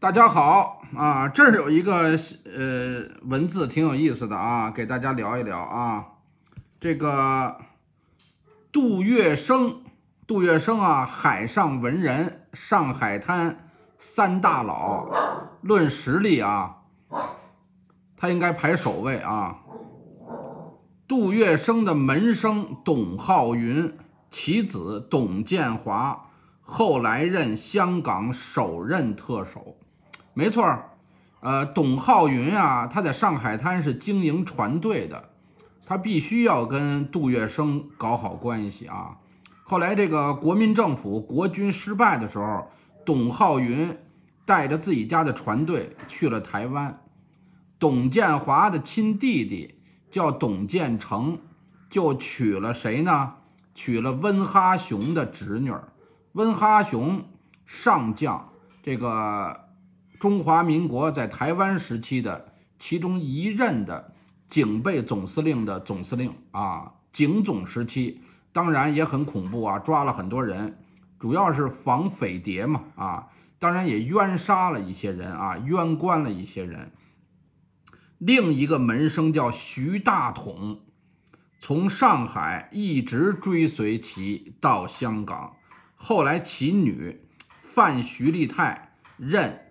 大家好啊，这儿有一个呃文字挺有意思的啊，给大家聊一聊啊。这个杜月笙，杜月笙啊，海上文人，上海滩三大佬，论实力啊，他应该排首位啊。杜月笙的门生董浩云，其子董建华，后来任香港首任特首。没错儿，呃，董浩云啊，他在上海滩是经营船队的，他必须要跟杜月笙搞好关系啊。后来这个国民政府国军失败的时候，董浩云带着自己家的船队去了台湾。董建华的亲弟弟叫董建成，就娶了谁呢？娶了温哈雄的侄女，温哈雄上将这个。中华民国在台湾时期的其中一任的警备总司令的总司令啊，警总时期当然也很恐怖啊，抓了很多人，主要是防匪谍嘛啊，当然也冤杀了一些人啊，冤关了一些人。另一个门生叫徐大统，从上海一直追随其到香港，后来其女范徐丽泰任。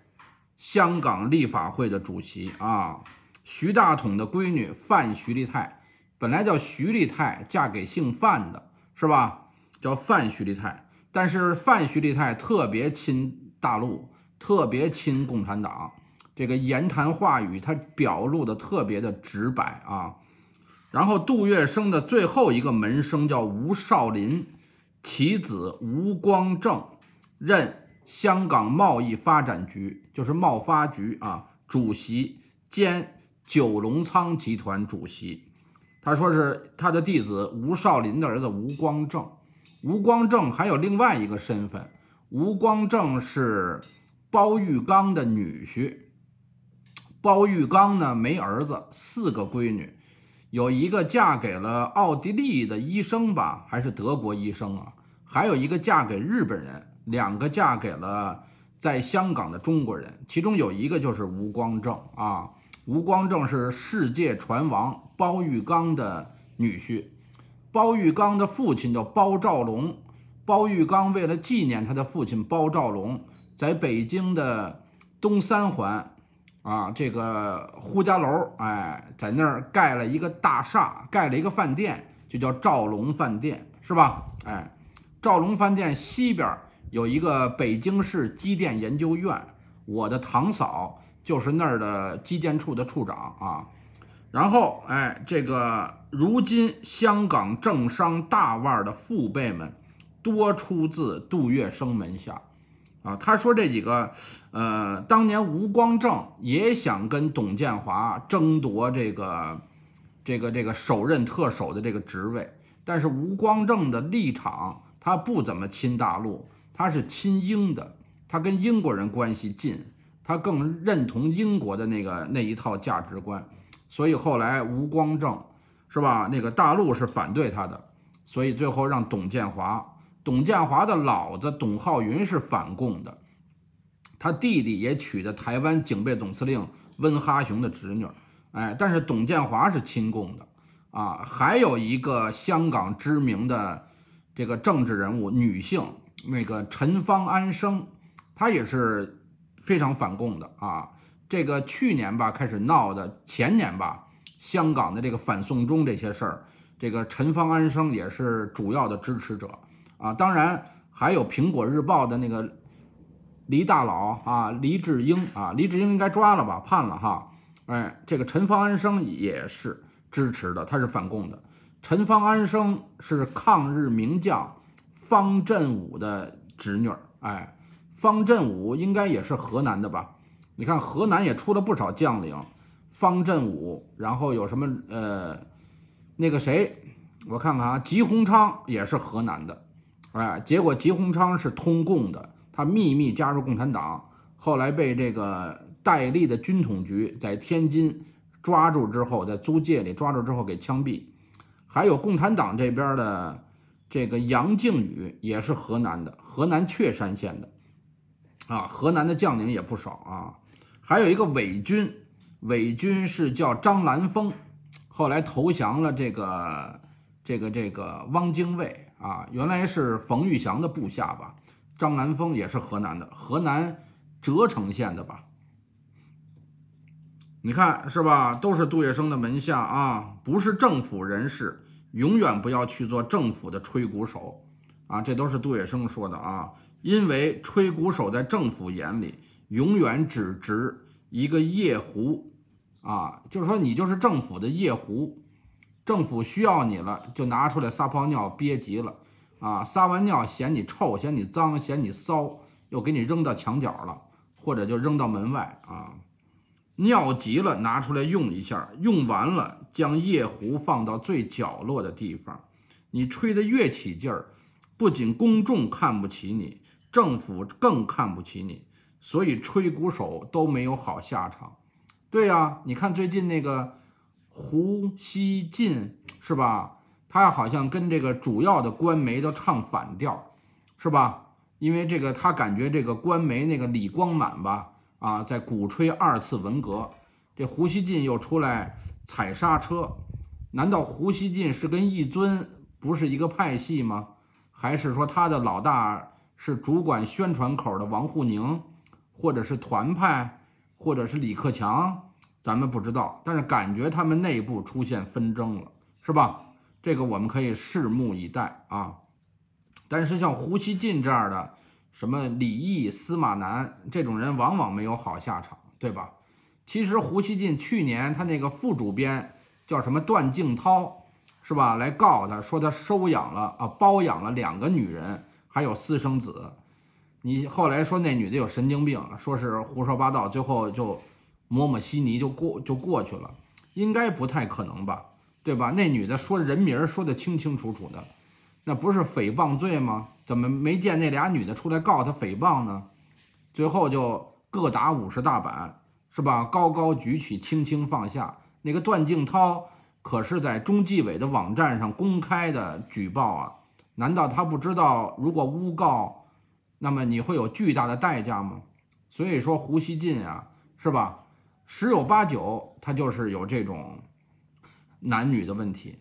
香港立法会的主席啊，徐大统的闺女范徐丽泰，本来叫徐丽泰，嫁给姓范的是吧？叫范徐丽泰。但是范徐丽泰特别亲大陆，特别亲共产党。这个言谈话语，他表露的特别的直白啊。然后杜月笙的最后一个门生叫吴少林，其子吴光正任。香港贸易发展局就是贸发局啊，主席兼九龙仓集团主席。他说是他的弟子吴少林的儿子吴光正。吴光正还有另外一个身份，吴光正是包玉刚的女婿。包玉刚呢没儿子，四个闺女，有一个嫁给了奥地利的医生吧，还是德国医生啊？还有一个嫁给日本人。两个嫁给了在香港的中国人，其中有一个就是吴光正啊。吴光正是世界船王包玉刚的女婿，包玉刚的父亲叫包兆龙。包玉刚为了纪念他的父亲包兆龙，在北京的东三环啊这个呼家楼，哎，在那儿盖了一个大厦，盖了一个饭店，就叫兆龙饭店，是吧？哎，兆龙饭店西边儿。有一个北京市机电研究院，我的堂嫂就是那儿的基建处的处长啊。然后，哎，这个如今香港政商大腕的父辈们，多出自杜月笙门下啊。他说这几个，呃，当年吴光正也想跟董建华争夺这个，这个，这个首任特首的这个职位，但是吴光正的立场他不怎么亲大陆。他是亲英的，他跟英国人关系近，他更认同英国的那个那一套价值观，所以后来吴光正，是吧？那个大陆是反对他的，所以最后让董建华，董建华的老子董浩云是反共的，他弟弟也娶的台湾警备总司令温哈雄的侄女，哎，但是董建华是亲共的，啊，还有一个香港知名的这个政治人物女性。那个陈方安生，他也是非常反共的啊。这个去年吧开始闹的，前年吧香港的这个反送中这些事儿，这个陈方安生也是主要的支持者啊。当然还有苹果日报的那个黎大佬啊，黎智英啊，黎智英应该抓了吧，判了哈。哎，这个陈方安生也是支持的，他是反共的。陈方安生是抗日名将。方振武的侄女，哎，方振武应该也是河南的吧？你看河南也出了不少将领，方振武，然后有什么呃，那个谁，我看看啊，吉鸿昌也是河南的，哎，结果吉鸿昌是通共的，他秘密加入共产党，后来被这个戴笠的军统局在天津抓住之后，在租界里抓住之后给枪毙，还有共产党这边的。这个杨靖宇也是河南的，河南确山县的，啊，河南的将领也不少啊。还有一个伪军，伪军是叫张兰峰，后来投降了这个这个这个汪精卫啊，原来是冯玉祥的部下吧？张兰峰也是河南的，河南柘城县的吧？你看是吧？都是杜月笙的门下啊，不是政府人士。永远不要去做政府的吹鼓手，啊，这都是杜月笙说的啊。因为吹鼓手在政府眼里永远只值一个夜壶，啊，就是说你就是政府的夜壶，政府需要你了就拿出来撒泡尿，憋急了，啊，撒完尿嫌你臭，嫌你脏，嫌你骚，又给你扔到墙角了，或者就扔到门外啊。尿急了拿出来用一下，用完了将夜壶放到最角落的地方。你吹得越起劲儿，不仅公众看不起你，政府更看不起你，所以吹鼓手都没有好下场。对呀，你看最近那个胡锡进是吧？他好像跟这个主要的官媒都唱反调，是吧？因为这个他感觉这个官媒那个李光满吧。啊，在鼓吹二次文革，这胡锡进又出来踩刹车，难道胡锡进是跟一尊不是一个派系吗？还是说他的老大是主管宣传口的王沪宁，或者是团派，或者是李克强？咱们不知道，但是感觉他们内部出现纷争了，是吧？这个我们可以拭目以待啊。但是像胡锡进这样的。什么李毅、司马南这种人，往往没有好下场，对吧？其实胡锡进去年他那个副主编叫什么段静涛，是吧？来告他说他收养了啊，包养了两个女人，还有私生子。你后来说那女的有神经病，说是胡说八道，最后就抹抹稀泥就过就过去了，应该不太可能吧？对吧？那女的说人名儿说得清清楚楚的，那不是诽谤罪吗？怎么没见那俩女的出来告他诽谤呢？最后就各打五十大板，是吧？高高举起，轻轻放下。那个段静涛可是在中纪委的网站上公开的举报啊！难道他不知道如果诬告，那么你会有巨大的代价吗？所以说胡锡进啊，是吧？十有八九他就是有这种男女的问题。